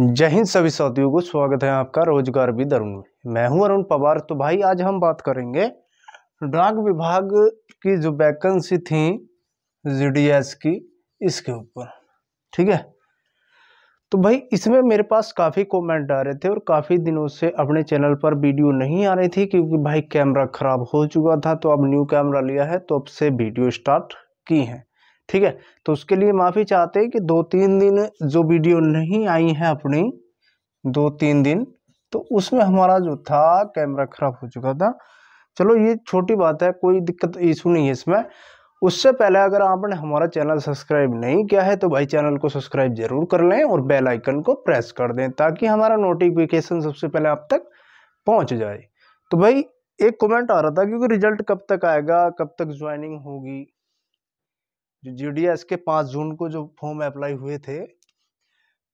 जय हिंद सभी साथियों को स्वागत है आपका रोजगार भी अरुण में मैं हूं अरुण पवार तो भाई आज हम बात करेंगे डाक विभाग की जो वैकेंसी थी जीडीएस की इसके ऊपर ठीक है तो भाई इसमें मेरे पास काफ़ी कमेंट आ रहे थे और काफ़ी दिनों से अपने चैनल पर वीडियो नहीं आ रही थी क्योंकि भाई कैमरा ख़राब हो चुका था तो अब न्यू कैमरा लिया है तो अब से वीडियो स्टार्ट की हैं ठीक है तो उसके लिए माफ़ी चाहते हैं कि दो तीन दिन जो वीडियो नहीं आई है अपनी दो तीन दिन तो उसमें हमारा जो था कैमरा ख़राब हो चुका था चलो ये छोटी बात है कोई दिक्कत इशू नहीं है इसमें उससे पहले अगर आपने हमारा चैनल सब्सक्राइब नहीं किया है तो भाई चैनल को सब्सक्राइब जरूर कर लें और बेल आइकन को प्रेस कर दें ताकि हमारा नोटिफिकेशन सबसे पहले आप तक पहुंच जाए तो भाई एक कमेंट आ रहा था क्योंकि रिजल्ट कब तक आएगा कब तक ज्वाइनिंग होगी जो जीडीएस के पाँच जून को जो फॉर्म अप्लाई हुए थे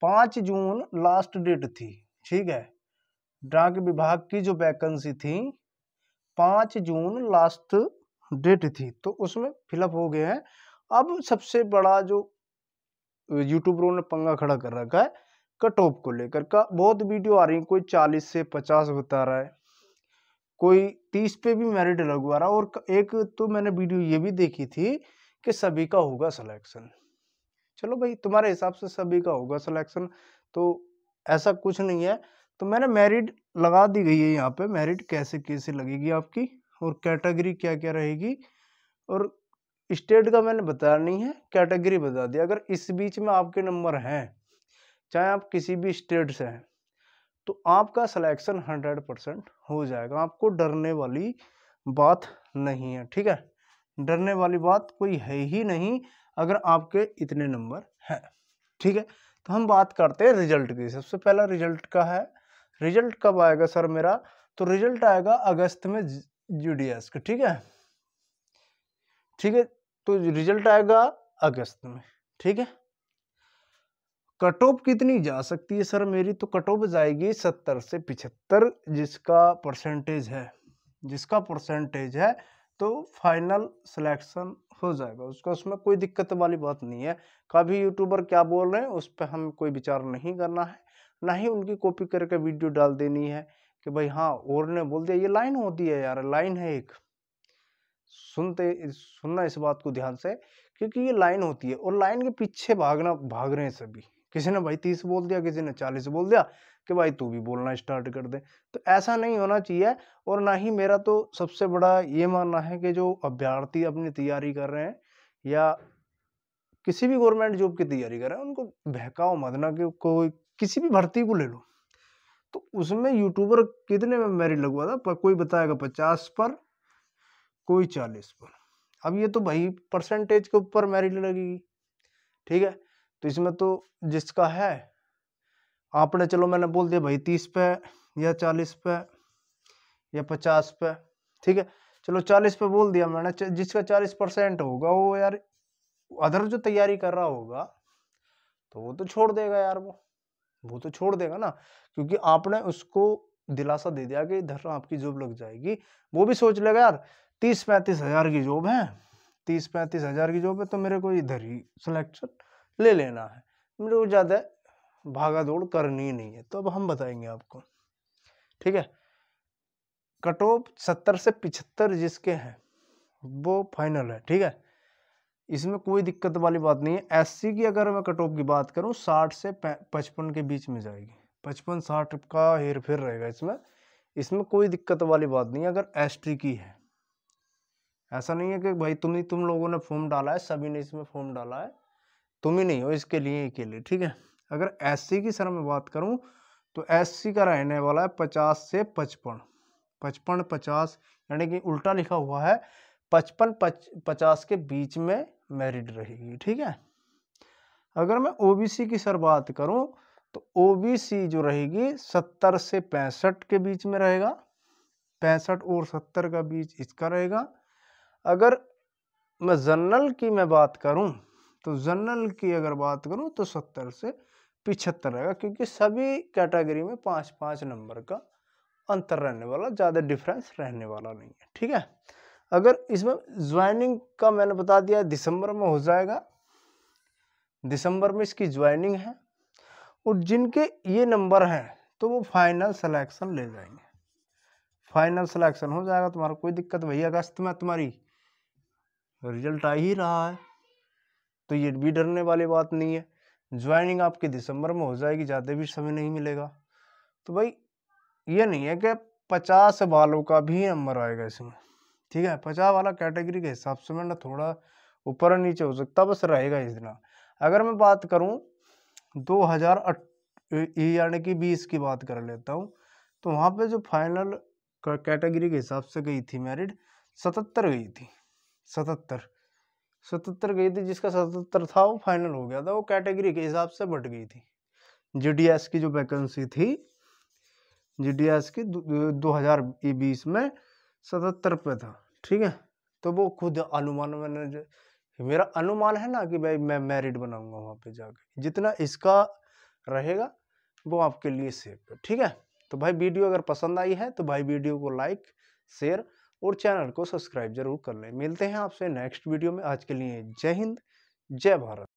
पाँच जून लास्ट डेट थी ठीक है डाक विभाग की जो वैकेंसी थी पाँच जून लास्ट डेट थी तो उसमें फिलअप हो गए हैं अब सबसे बड़ा जो यूट्यूबरों ने पंगा खड़ा कर रखा है कट ऑफ को लेकर का बहुत वीडियो आ रही है कोई चालीस से पचास बता रहा है कोई तीस पे भी मेरिट लगवा रहा और एक तो मैंने वीडियो ये भी देखी थी कि सभी का होगा सिलेक्शन चलो भाई तुम्हारे हिसाब से सभी का होगा सिलेक्शन तो ऐसा कुछ नहीं है तो मैंने मेरिट लगा दी गई है यहाँ पे मेरिट कैसे कैसे लगेगी आपकी और कैटेगरी क्या क्या रहेगी और स्टेट का मैंने बताया नहीं है कैटेगरी बता दिया अगर इस बीच में आपके नंबर हैं चाहे आप किसी भी स्टेट से हैं तो आपका सिलेक्शन हंड्रेड परसेंट हो जाएगा आपको डरने वाली बात नहीं है ठीक है डरने वाली बात कोई है ही नहीं अगर आपके इतने नंबर हैं ठीक है तो हम बात करते हैं रिजल्ट की सबसे पहला रिजल्ट का है रिजल्ट कब आएगा सर मेरा तो रिजल्ट आएगा अगस्त में यूडीएस का ठीक है ठीक है तो रिजल्ट आएगा अगस्त में ठीक है कट ऑफ कितनी जा सकती है सर मेरी तो कट ऑफ जाएगी सत्तर से पिछहत्तर जिसका परसेंटेज है जिसका परसेंटेज है तो फाइनल सिलेक्शन हो जाएगा उसका उसमें कोई दिक्कत वाली बात नहीं है कभी यूट्यूबर क्या बोल रहे हैं उस पर हम कोई विचार नहीं करना है ना ही उनकी कॉपी करके वीडियो डाल देनी है कि भाई हाँ और ने बोल दिया ये लाइन होती है यार लाइन है एक सुनते सुनना इस बात को ध्यान से क्योंकि ये लाइन होती है और लाइन के पीछे भागना भाग रहे हैं सभी किसी ने भाई तीस बोल दिया किसी ने चालीस बोल दिया कि भाई तू भी बोलना स्टार्ट कर दे तो ऐसा नहीं होना चाहिए और ना ही मेरा तो सबसे बड़ा ये मानना है कि जो अभ्यर्थी अपनी तैयारी कर रहे हैं या किसी भी गवर्नमेंट जॉब की तैयारी कर रहे हैं उनको बहकाओ मत ना कोई किसी भी भर्ती को ले लो तो उसमें यूट्यूबर कितने में मेरिट लगवा था पर कोई बताएगा पचास पर कोई चालीस पर अब ये तो भाई परसेंटेज के ऊपर मेरिट लगेगी ठीक है तो इसमें तो जिसका है आपने चलो मैंने बोल दिया भाई तीस पे या चालीस पे या पचास पे ठीक है चलो चालीस पे बोल दिया मैंने जिसका चालीस परसेंट होगा वो यार अदर जो तैयारी कर रहा होगा तो वो तो छोड़ देगा यार वो वो तो छोड़ देगा ना क्योंकि आपने उसको दिलासा दे दिया कि इधर आपकी जॉब लग जाएगी वो भी सोच लेगा यार तीस पैंतीस हजार की जॉब है तीस पैंतीस हजार की जॉब है तो मेरे को इधर ही सिलेक्शन ले लेना है मेरे को ज़्यादा भागा दौड़ करनी ही नहीं है तो अब हम बताएंगे आपको ठीक है कट ऑफ सत्तर से पिछहत्तर जिसके हैं वो फाइनल है ठीक है इसमें कोई दिक्कत वाली बात नहीं है एससी की अगर मैं कट ऑफ की बात करूँ साठ से पचपन के बीच में जाएगी पचपन साठ का हेर फेर रहेगा इसमें इसमें कोई दिक्कत वाली बात नहीं है अगर एस की है ऐसा नहीं है कि भाई तुम तुम लोगों ने फॉर्म डाला है सभी ने इसमें फॉर्म डाला है तुम ही नहीं हो इसके लिए अकेले ठीक है अगर एस की सर मैं बात करूँ तो एस का रहने वाला है पचास से पचपन पचपन पचास यानी कि उल्टा लिखा हुआ है पचपन पच पचास के बीच में मैरिड रहेगी ठीक है अगर मैं ओबीसी की सर बात करूं तो ओबीसी जो रहेगी सत्तर से पैंसठ के बीच में रहेगा पैंसठ और सत्तर का बीच इसका रहेगा अगर मैं जनरल की मैं बात करूं तो जनरल की अगर बात करूँ तो सत्तर से पिछहत्तर रहेगा क्योंकि सभी कैटेगरी में पाँच पाँच नंबर का अंतर रहने वाला ज़्यादा डिफरेंस रहने वाला नहीं है ठीक है अगर इसमें ज्वाइनिंग का मैंने बता दिया दिसंबर में हो जाएगा दिसंबर में इसकी ज्वाइनिंग है और जिनके ये नंबर हैं तो वो फाइनल सिलेक्शन ले जाएंगे फाइनल सिलेक्शन हो जाएगा तुम्हारा कोई दिक्कत वही अगस्त में तुम्हारी रिजल्ट आ ही रहा है तो ये भी डरने वाली बात नहीं है ज्वाइनिंग आपकी दिसंबर में हो जाएगी ज़्यादा भी समय नहीं मिलेगा तो भाई ये नहीं है कि पचास वालों का भी नंबर आएगा इसमें ठीक है पचास वाला कैटेगरी के हिसाब से मैं ना थोड़ा ऊपर और नीचे हो सकता बस रहेगा इस दिना अगर मैं बात करूँ दो हज़ार यानी कि बीस की बात कर लेता हूँ तो वहाँ पे जो फाइनल कैटेगरी के हिसाब से गई थी मैरिड सतहत्तर गई थी सतहत्तर सतहत्तर गई थी जिसका सतहत्तर था वो फाइनल हो गया था वो कैटेगरी के हिसाब से बट गई थी जीडीएस की जो वैकेंसी थी जीडीएस की दो हजार बीस में सतहत्तर पे था ठीक है तो वो खुद अनुमान मैंने मेरा अनुमान है ना कि भाई मैं मैरिट बनाऊंगा वहाँ पे जाके जितना इसका रहेगा वो आपके लिए सेफ है ठीक है तो भाई वीडियो अगर पसंद आई है तो भाई वीडियो को लाइक शेयर और चैनल को सब्सक्राइब जरूर कर लें मिलते हैं आपसे नेक्स्ट वीडियो में आज के लिए जय हिंद जय भारत